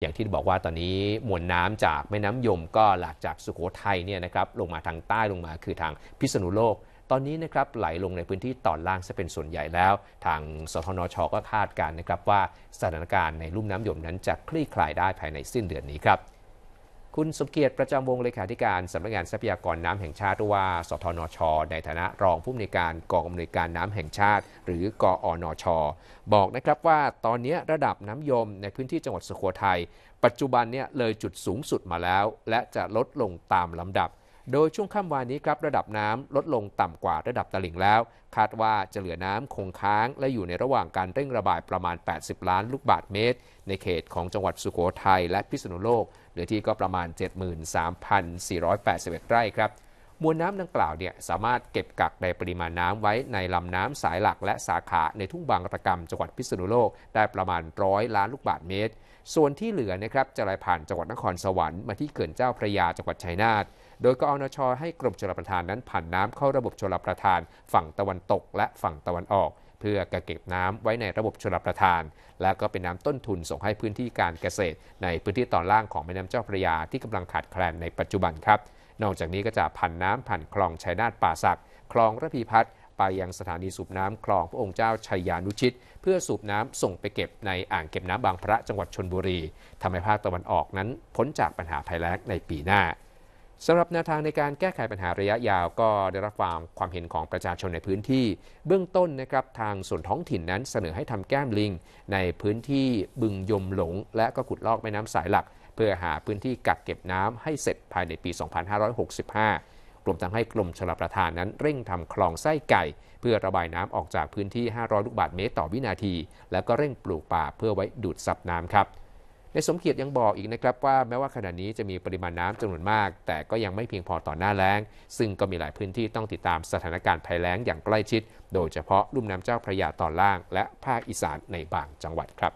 อย่างที่บอกว่าตอนนี้มวลน้ำจากแม่น้ำยมก็หลากจากสุโขทัยเนี่ยนะครับลงมาทางใต้ลงมาคือทางพิษณุโลก ตอนนี้นะครับไหลลงในพื้นที่ตอนล่างจะเป็นส่วนใหญ่แล้ว ทางสทนชก็คาดการนะครับว่าสถานการณ์ในลุ่มน้ำยมนั้นจะคลี่คลายได้ภายในสิ้นเดือนนี้ครับคุณสมเกียรติประจำวงเลขาธิการสำนักงานทรัพยากรน้ำแห่งชาติว่า สทนช ในฐานะรองผู้อำนวยการกองอำนวยการน้ำแห่งชาติ หรือกอนช บอกนะครับว่าตอนนี้ระดับน้ำยมในพื้นที่จังหวัดสุโขทัยปัจจุบันเนี่ยเลยจุดสูงสุดมาแล้ว และจะลดลงตามลำดับโดยช่วงค่ำวานนี้ครับระดับน้ำลดลงต่ำกว่าระดับตลิ่งแล้ว คาดว่าจะเหลือน้ำคงค้างและอยู่ในระหว่างการเร่งระบายประมาณ 80 ล้านลูกบาทเมตร ในเขตของจังหวัดสุโขทัยและพิษณุโลก เหลือที่ก็ประมาณ 73,481 ไร่ครับ มวลน้ำดังกล่าวเนี่ยสามารถเก็บกักในปริมาณน้ำไว้ในลำน้ำสายหลักและสาขาในทุ่งบางตะกรรมจังหวัดพิษณุโลก ได้ประมาณร้อยล้านลูกบาทเมตร ส่วนที่เหลือนะครับจะไหลผ่านจังหวัดนครสวรรค์มาที่เขื่อนเจ้าพระยาจังหวัดชัยนาทโดยกอนชให้กรมชลประทานนั้นผ่านน้ำเข้าระบบชลประทาน ฝั่งตะวันตก และฝั่งตะวันออก เพื่อกเก็บน้ำไว้ในระบบชลประทาน และก็เป็นน้ำต้นทุนส่งให้พื้นที่การเกษตรในพื้นที่ตอนล่างของแม่น้ำเจ้าพระยาที่กำลังขาดแคลนในปัจจุบันครับ นอกจากนี้ก็จะผ่านน้ำผ่านคลองชายนาฏป่าสัก คลองระพีพัฒน์ไปยังสถานีสูบน้ำคลองพระองค์เจ้าชัยยานุชิตเพื่อสูบน้ำส่งไปเก็บในอ่างเก็บน้ำบางพระจังหวัดชนบุรี ทำให้ภาคตะวันออกนั้นพ้นจากปัญหาภัยแล้งในปีหน้าสำหรับแนวทางในการแก้ไขปัญหาระยะยาวก็ได้รับฟังความเห็นของประชาชนในพื้นที่ เบื้องต้นนะครับทางส่วนท้องถิ่นนั้นเสนอให้ทำแก้มลิง ในพื้นที่บึงยมหลงและก็ขุดลอกแม่น้ำสายหลัก เพื่อหาพื้นที่กักเก็บน้ำให้เสร็จภายในปี 2565 รวมทั้งให้กรมชลประทานนั้นเร่งทำคลองไส้ไก่ เพื่อระบายน้ำออกจากพื้นที่ 500 ลูกบาศก์เมตรต่อวินาทีและก็เร่งปลูกป่าเพื่อไว้ดูดซับน้ำครับในสมเกียรติยังบอกอีกนะครับว่า แม้ว่าขณะนี้จะมีปริมาณน้ำจำนวนมาก แต่ก็ยังไม่เพียงพอต่อหน้าแล้ง ซึ่งก็มีหลายพื้นที่ต้องติดตามสถานการณ์ภัยแล้งอย่างใกล้ชิด โดยเฉพาะลุ่มน้ำเจ้าพระยาตอนล่างและภาคอีสานในบางจังหวัดครับ